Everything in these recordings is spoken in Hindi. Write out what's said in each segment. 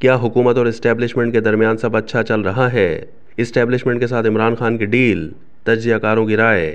क्या हुकूमत और इस्टेब्लिशमेंट के दरमियान सब अच्छा चल रहा है इस्टेब्लिशमेंट के साथ इमरान खान की डील तजियाकारों की राय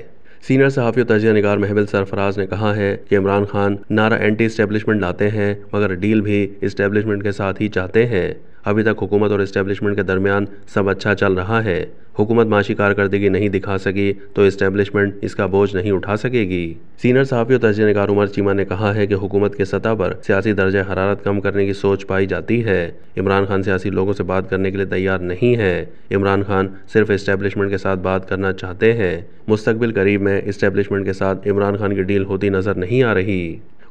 सीनियर सहाफ़ी और तजिया नगार महबिल सरफराज ने कहा है कि इमरान खान नारा एंटी इस्टेब्लिशमेंट लाते हैं मगर डील भी इस्टेब्लिशमेंट के साथ ही चाहते हैं अभी तक हुकूमत और इस्टेब्लिशमेंट के दरमियान सब अच्छा चल रहा है हुकूमत माशी कारकर्दगी नहीं दिखा सकी तो इस्टेब्लिशमेंट इसका बोझ नहीं उठा सकेगी सीनियर सहाफ़ी और नगार उमर चीमा ने कहा है कि हुकूमत के सतह पर सियासी दर्ज हरारत कम करने की सोच पाई जाती है इमरान खान सियासी लोगों से बात करने के लिए तैयार नहीं है इमरान खान सिर्फ इस्टेब्लिशमेंट के साथ बात करना चाहते हैं मुस्तबिल करीब में इस्टेब्लिशमेंट के साथ इमरान खान की डील होती नजर नहीं आ रही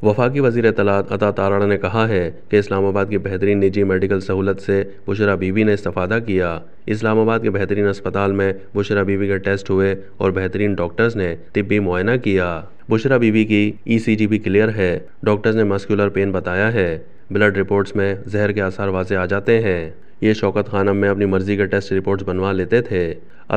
वफाकी वजीर तलात अता तारा ने कहा है कि इस्लामाबाद की बेहतरीन निजी मेडिकल सहूलत से बुशरा बीबी ने इस्तफ़ादा किया इस्लामाबाद के बेहतरीन अस्पताल में बुशरा बीबी के टेस्ट हुए और बेहतरीन डॉक्टर्स ने तिबी मुआयना किया बुशरा बीबी की ईसीजी e भी क्लियर है डॉक्टर्स ने मस्कुलर पेन बताया है ब्लड रिपोर्ट्स में जहर के आसार वाजे आ जाते हैं ये शौकत खानम में अपनी मर्जी के टेस्ट रिपोर्ट्स बनवा लेते थे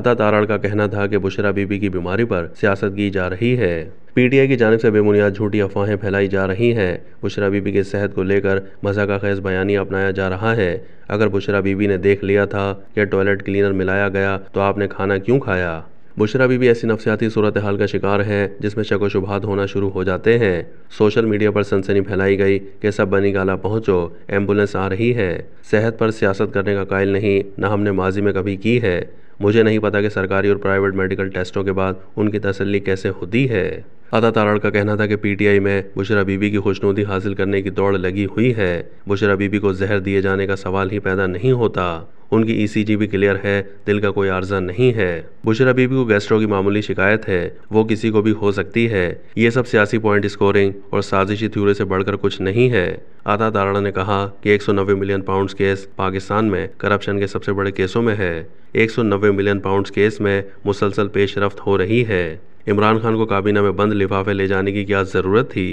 अता ताराड़ का कहना था कि बुशरा बीबी की बीमारी पर सियासत की जा रही है पीटीआई की जानब से बेबुनियाद झूठी अफवाहें फैलाई जा रही हैं बुशरा बीबी की सेहत को लेकर मजाका खैज़ बयानी अपनाया जा रहा है अगर बुशरा बीबी ने देख लिया था कि टॉयलेट क्लीनर मिलाया गया तो आपने खाना क्यों खाया बुशरा बीबी ऐसी नफसियाती सूरत हाल का शिकार है जिसमें शको शुभात होना शुरू हो जाते हैं सोशल मीडिया पर सनसनी फैलाई गई कि सब बनी गाला पहुंचो एम्बुलेंस आ रही है सेहत पर सियासत करने का कायल नहीं ना हमने माजी में कभी की है मुझे नहीं पता कि सरकारी और प्राइवेट मेडिकल टेस्टों के बाद उनकी तसल्ली कैसे होती है अदा तारड़ का कहना था कि पीटीआई में बुशरा बीबी की खुशनुदी हासिल करने की दौड़ लगी हुई है बुशरा बीबी को जहर दिए जाने का सवाल ही पैदा नहीं होता उनकी ईसीजी भी क्लियर है दिल का कोई आर्जा नहीं है बुशरा बीबी को गैस्ट्रो की मामूली शिकायत है वो किसी को भी हो सकती है ये सब सियासी पॉइंट स्कोरिंग और साजिशी थ्यूरे से बढ़कर कुछ नहीं है आता ताराणा ने कहा कि 190 मिलियन पाउंड्स केस पाकिस्तान में करप्शन के सबसे बड़े केसों में है 190 मिलियन पाउंड्स केस में मुसलसल पेशरफ हो रही है इमरान खान को काबीना में बंद लिफाफे ले जाने की क्या ज़रूरत थी